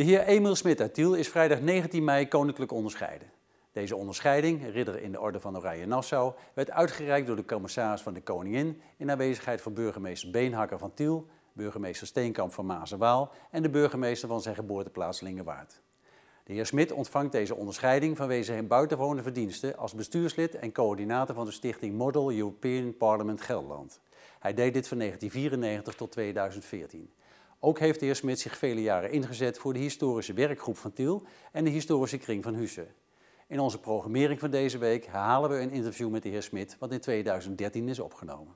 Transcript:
De heer Emiel Smit uit Tiel is vrijdag 19 mei koninklijk onderscheiden. Deze onderscheiding, ridder in de Orde van Oranje-Nassau, werd uitgereikt door de commissaris van de Koningin in aanwezigheid van burgemeester Beenhakker van Tiel, burgemeester Steenkamp van Mazenwaal en de burgemeester van zijn geboorteplaats Lingewaard. De heer Smit ontvangt deze onderscheiding vanwege zijn buitengewone verdiensten als bestuurslid en coördinator van de stichting Model European Parliament Gelderland. Hij deed dit van 1994 tot 2014. Ook heeft de heer Smit zich vele jaren ingezet voor de historische werkgroep van Tiel en de historische kring van Husse. In onze programmering van deze week herhalen we een interview met de heer Smit, wat in 2013 is opgenomen.